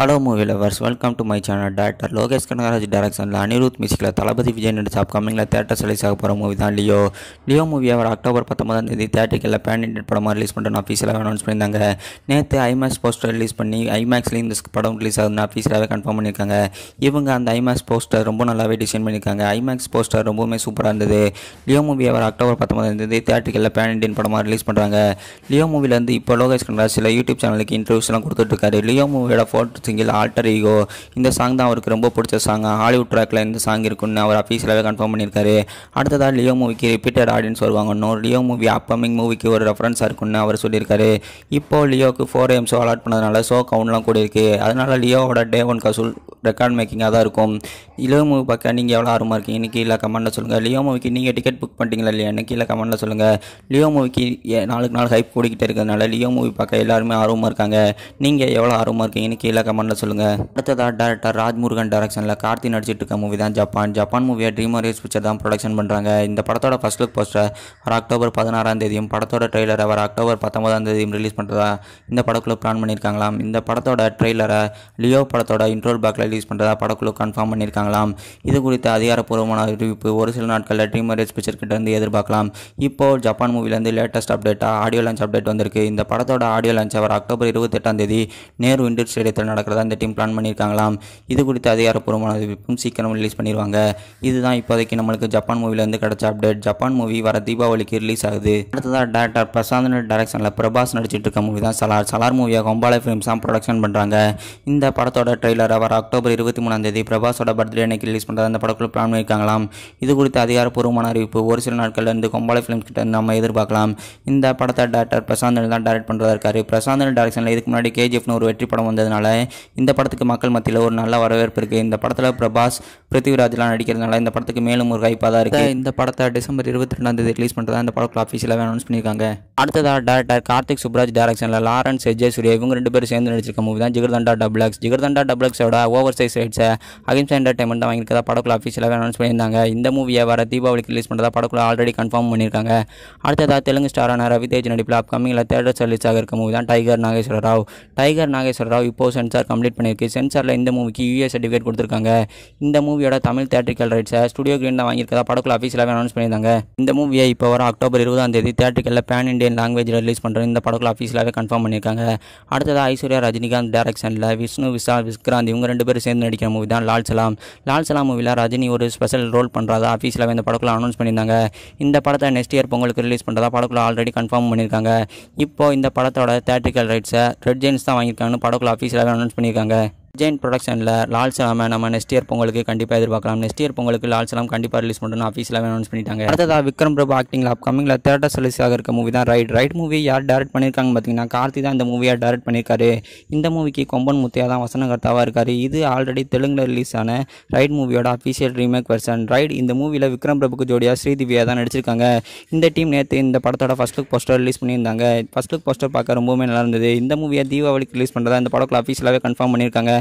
hello movie lovers welcome to my channel director Lokesh Kanagaraj டேரக்ஷனில் அனிருத் மியூசிக்கில் தளபதி விஜய் நடிச்ச அப்கமிங்கில் தேட்டர் ரிலீஸ் ஆக போகிற மூவி தான் லியோ லியோ மூவி அவர் அக்டோபர் பத்தொன்பதாம் தேதி தேட்டரில் பேன் படமாக ரிலீஸ் பண்ணுறேன்னு அஃபீஷியலாக அனௌன்ஸ் பண்ணியிருந்தாங்க நேற்று ஐமேக்ஸ் போஸ்டர் ரிலீஸ் பண்ணி ஐமேக்ஸ்லேயும் இந்த படம் ரிலீஸ் ஆகுதுன்னு அஃபீஷியலாகவே கன்ஃபார்ம் பண்ணியிருக்காங்க இவங்க அந்த ஐமேக்ஸ் போஸ்டர் ரொம்ப நல்லாவே டிசைன் பண்ணியிருக்காங்க ஐமேக்ஸ் போஸ்டர் ரொம்பவுமே சூப்பராக இருந்தது லியோ மூவி அவர் அக்டோபர் பத்தொன்பதாம் தேதி தேட்டரில் பேன் படமாக ரிலீஸ் பண்ணுறாங்க லியோ மூவிலேருந்து இப்போ லோகேஷ் கனகராஜ் சில யூடியூப் சேனலுக்கு இன்டர்வியூஸ்லாம் கொடுத்துட்ருக்காரு லியோ மூவியோட ஃபோட்டோ சிங்கிள் ஆல்டர் ஈகோ இந்த சாங் தான் அவருக்கு ரொம்ப பிடிச்ச சாங் ஹாலிவுட் ட்ராக்கில் இந்த சாங் இருக்குன்னு அவர் அஃபீஷியலாகவே கன்ஃபார்ம் பண்ணியிருக்காரு அடுத்ததாக லியோ மூவிக்கு ரிப்பீட்டட் ஆடியன்ஸ் வருவாங்க இன்னொரு லியோ மூவி அப்கமிங் மூவிக்கு ஒரு ரெஃபரன்ஸாக இருக்குன்னு அவர் சொல்லியிருக்காரு இப்போ லியோக்கு ஃபோர் எம் ஷோ அலாட் பண்ணதுனால ஷோ கவுண்ட்லாம் கூட இருக்கு அதனால லியோவோட டே ஒன் கசூல் ரெக்கார்ட் மேக்கிங்காக தான் இருக்கும் லியோ மூவி பார்க்க நீங்கள் எவ்வளோ ஆர்வமாக இருக்கீங்க இன்னைக்கு இல்லை கமெண்ட்டில் சொல்லுங்கள் லியோ மூவிக்கு நீங்கள் டிக்கெட் புக் பண்ணிட்டீங்களா இல்லையா எனக்கு இல்லை கமெண்ட்டில் சொல்லுங்கள் லியோ மூவிக்கு நாளுக்கு நாள் ஹைப் கூடிக்கிட்டே இருக்கிறதுனால லியோ மூவி பார்க்க எல்லாருமே ஆர்வமாக இருக்காங்க நீங்கள் எவ்வளோ ஆர்வமாக இருக்கீங்கன்னு கீழே கமெண்ட்டில் சொல்லுங்கள் அடுத்ததாக டேரக்டர் ராஜ்முருகன் டேரக்ஷனில் கார்த்தி நடிச்சிட்டு இருக்க மூவி தான் ஜப்பான் ஜப்பான் மூவியை ட்ரீமர் ரேஸ் பிக்சர் தான் ப்ரொடக்ஷன் பண்ணுறாங்க இந்த படத்தோட ஃபஸ்ட் லுக் போஸ்டர் வர அக்டோபர் பதினாறாம் தேதியும் படத்தோட ட்ரெய்லரை வர அக்டோபர் பத்தொன்பதாம் தேதியும் ரிலீஸ் பண்ணுறதா இந்த படக்குழு பிளான் பண்ணியிருக்காங்களாம் இந்த படத்தோட ட்ரெய்லரை லியோ படத்தோட இன்ட்ரோல் பேக்கில் ரிலீஸ் பண்ணுறதா படக்குழு கன்ஃபார்ம் பண்ணியிருக்காங்களாம் இது குறித்த அதிகாரப்பூர்வமான அறிவிப்பு ஒரு சில நாட்களில் ட்ரீமர் ரேஸ் பிக்சர் கிட்ட இருந்து எதிர்பார்க்கலாம் இப்போ ஜப்பான் மூவிலேருந்து லேட்டஸ்ட் அப்டேட்டாக ஆடியோ லான்ச் அப்டேட் வந்திருக்கு இந்த படத்தோட ஆடியோ லான்ச் அவர் அக்டோபர் இருபத்தெட்டாம் தேதி நேரு இண்டோர் ஸ்டேடியத்தில் நட நடக்கிறதா இந்த டீம் பிளான் பண்ணியிருக்காங்களாம் இது குறித்த அதிகாரப்பூர்வமான அறிவிப்பும் சீக்கிரம் ரிலீஸ் பண்ணிடுவாங்க இதுதான் இப்போதைக்கு நம்மளுக்கு ஜப்பான் மூவிலேருந்து கிடச்ச அப்டேட் ஜப்பான் மூவி வர தீபாவளிக்கு ரிலீஸ் ஆகுது அடுத்ததாக டேரக்டர் பிரசாந்த் டேரக்ஷனில் பிரபாஸ் நடிச்சிட்டு இருக்க மூவி தான் சலார் சலார் மூவியாக கொம்பாலை ஃபிலிம்ஸ் தான் ப்ரொடக்ஷன் பண்ணுறாங்க இந்த படத்தோட ட்ரெய்லர் அவர் அக்டோபர் இருபத்தி மூணாம் தேதி பிரபாஸோட பர்த்டே அன்னைக்கு ரிலீஸ் பண்ணுறது அந்த படக்குழு பிளான் பண்ணியிருக்காங்களாம் இது குறித்த அதிகாரப்பூர்வமான அறிவிப்பு ஒரு சில நாட்கள்லேருந்து கொம்பாலை ஃபிலிம்ஸ் கிட்ட நம்ம எதிர்பார்க்கலாம் இந்த படத்தை டேரக்டர் பிரசாந்த் தான் டேரக்ட் பண்ணுறதா இருக்காரு பிரசாந்த் டேரக்ஷனில் இதுக்கு முன்னாடி கேஜிஎஃப்னு ஒரு வெற்றி படம் வந்ததுனால இந்த படத்துக்கு மக்கள் மத்தியில் ஒரு நல்ல வரவேற்பு இருக்குது இந்த படத்தில் பிரபாஸ் பிருத்திவிராஜ்லாம் நடிக்கிறதுனால இந்த படத்துக்கு மேலும் ஒரு வாய்ப்பாக தான் இருக்குது இந்த படத்தை டிசம்பர் இருபத்தி ரெண்டாம் தேதி ரிலீஸ் பண்ணுறதா இந்த படத்தில் ஆஃபீஸில் அனௌன்ஸ் பண்ணியிருக்காங்க அடுத்ததாக டேரக்டர் கார்த்திக் சுப்ராஜ் டேரக்ஷனில் லாரன்ஸ் எஜய் சூர்யா இவங்க ரெண்டு பேரும் சேர்ந்து நடிச்சிருக்க மூவி தான் ஜிகர்தண்டா டபுளாக்ஸ் ஜிகர்தண்டா டபுளாக்ஸோட ஓவர் சைஸ் ரைட்ஸை அகிம்சா என்டர்டைன்மெண்ட் தான் வாங்கியிருக்கதா படக்குழு அஃபிஷியலாக அனௌன்ஸ் பண்ணியிருந்தாங்க இந்த மூவியை வர தீபாவளிக்கு ரிலீஸ் பண்ணுறதா படக்குழு ஆல்ரெடி கன்ஃபார்ம் பண்ணியிருக்காங்க அடுத்ததாக தெலுங்கு ஸ்டாரான ரவிதேஜ் நடிப்பில் அப்கமிங்கில் தேட்டர் சர்லீஸாக இருக்க மூவி தான் டைகர் நாகேஸ்வர ராவ் டைகர் நாகேஸ்வர ராவ் இப்போ சென்சார் சென்சார் கம்ப்ளீட் பண்ணியிருக்கு சென்சாரில் இந்த மூவிக்கு யூஏ சர்டிஃபிகேட் கொடுத்துருக்காங்க இந்த மூவியோட தமிழ் தேட்டரிக்கல் ரைட்ஸை ஸ்டுடியோ கிரீன் தான் வாங்கியிருக்கதா படக்குள்ள ஆஃபீஸில் அனௌன்ஸ் பண்ணியிருந்தாங்க இந்த மூவியை இப்போ வர அக்டோபர் இருபதாம் தேதி தேட்டரிக்கலில் பேன் இண்டியன் லாங்குவேஜ் ரிலீஸ் பண்ணுற இந்த படக்குள்ள ஆஃபீஸிலாகவே கன்ஃபார்ம் பண்ணியிருக்காங்க அடுத்ததாக ஐஸ்வர்யா ரஜினிகாந்த் டேரக்ஷனில் விஷ்ணு விசால் விக்ராந்த் இவங்க ரெண்டு பேரும் சேர்ந்து நடிக்கிற மூவி தான் லால் சலாம் லால் சலாம் மூவியில் ரஜினி ஒரு ஸ்பெஷல் ரோல் பண்ணுறதா ஆஃபீஸில் இந்த படக்குள்ள அனௌன்ஸ் பண்ணியிருந்தாங்க இந்த படத்தை நெக்ஸ்ட் இயர் பொங்கலுக்கு ரிலீஸ் பண்ணுறதா படக்குள்ள ஆல்ரெடி கன்ஃபார்ம் பண்ணியிருக்காங்க இப்போ இந்த படத்தோட தேட்ரிக்கல் ரைட்ஸை ரெட் ஜென்ஸ் தான் வாங்கியிருக்காங்கன்னு படக்குள்ள ஆஃபீஸில் அனௌன்ஸ் 不是尼康的。ஜெயின் ப்ரொடக்ஷனில் லால் சலாமை நம்ம நெக்ஸ்ட் இயர் பொங்கலுக்கு கண்டிப்பாக எதிர்பார்க்கலாம் நெக்ஸ்ட் இயர் பொங்கலுக்கு லால் சலாம் கண்டிப்பாக ரிலீஸ் பண்ணுறோம் ஆஃபீஸில் அனௌன்ஸ் பண்ணிட்டாங்க அடுத்ததாக விக்ரம் பிரபு ஆக்டிங்கில் அப்கமிங்கில் தேட்டர் ரிலீஸாக இருக்க மூவி தான் ரைட் ரைட் மூவி யார் டேரக்ட் பண்ணியிருக்காங்க பார்த்தீங்கன்னா கார்த்தி தான் இந்த மூவியாக டேரக்ட் பண்ணியிருக்காரு இந்த மூவிக்கு கொம்பன் முத்தியாக தான் வசனகர்த்தாவாக இருக்கார் இது ஆல்ரெடி தெலுங்கில் ரிலீஸ் ஆன ரைட் மூவியோட அஃபீஷியல் ரீமேக் வெர்ஷன் ரைட் இந்த மூவியில் விக்ரம் பிரபுக்கு ஜோடியாக ஸ்ரீதிவியாக தான் நடிச்சிருக்காங்க இந்த டீம் நேற்று இந்த படத்தோட ஃபஸ்ட் லுக் போஸ்டர் ரிலீஸ் பண்ணியிருந்தாங்க ஃபஸ்ட் லுக் போஸ்டர் பார்க்க ரொம்பவுமே நல்லா இருந்தது இந்த மூவியை தீபாவளிக்கு ரிலீஸ் பண்ணுறதா இந்த படத்தில் அஃபீஷியலாகவே கன்ஃபார்ம் பண்ணியிருக்காங்க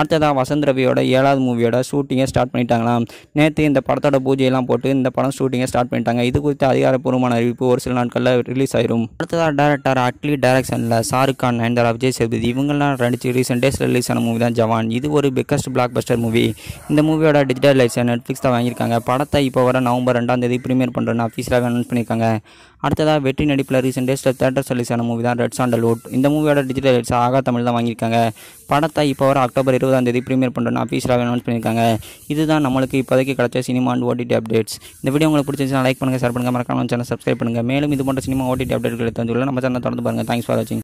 அடுத்ததாக வசந்த் ரவியோட ஏழாவது மூவியோட ஷூட்டிங்கை ஸ்டார்ட் பண்ணிட்டாங்களாம் நேற்று இந்த படத்தோட பூஜையெல்லாம் போட்டு இந்த படம் ஷூட்டிங்கை ஸ்டார்ட் பண்ணிட்டாங்க இது குறித்த அதிகாரப்பூர்வமான அறிவிப்பு ஒரு சில நாட்களில் ரிலீஸ் ஆயிரும் அடுத்ததாக டேரக்டர் அட்லி டைரக்ஷனில் ஷாருக் கான் நயன்தாரா விஜய் சேதுபதி இவங்கெல்லாம் நடிச்சு ரீசெண்ட் டேஸில் ரிலீஸ் ஆன மூவி தான் ஜவான் இது ஒரு பிக்கஸ்ட் பிளாக் பஸ்டர் மூவி இந்த மூவியோட டிஜிட்டலைசை நெட்ஃப்ளிக்ஸ் தான் வாங்கியிருக்காங்க படத்தை இப்போ வர நவம்பர் ரெண்டாம் தேதி ப்ரீமியர் பண்ணுறேன்னு அஃபீஸ்லாக அனௌன்ஸ் பண்ணியிருக்காங்க அடுத்ததாக வெற்றி நடிப்பில் ரீசெண்ட் டேஸில் தேட்டர் ரிலீஸ் ஆன மூவி தான் ரெட் சாண்டல் இந்த மூவியோட டிஜிட்டல் ரைட்ஸ் ஆகா தமிழ் தான் வாங்கியிருக்காங்க படத்தை இப்போ வர அக்டோபர் இருபது இருபதாம் தேதி ப்ரீமியர் பண்ணுறோன்னு அஃபீஷியலாக அனௌன்ஸ் பண்ணியிருக்காங்க இதுதான் நம்மளுக்கு இப்போதைக்கு கிடச்ச சினிமா அண்ட் ஓடிடி அப்டேட்ஸ் இந்த வீடியோ உங்களுக்கு பிடிச்சிருந்துச்சுன்னா லைக் பண்ணுங்கள் ஷேர் பண்ணுங்கள் மறக்காமல் சேனல் சப்ஸ்கிரைப் பண்ணுங்கள் மேலும் இது போன்ற சினிமா ஓடிடி அப்டேட்களை தந்துள்ள நம்ம சேனல் தொடர்ந்து பாருங்கள் தேங்க்ஸ் ஃபார் வாட்சிங்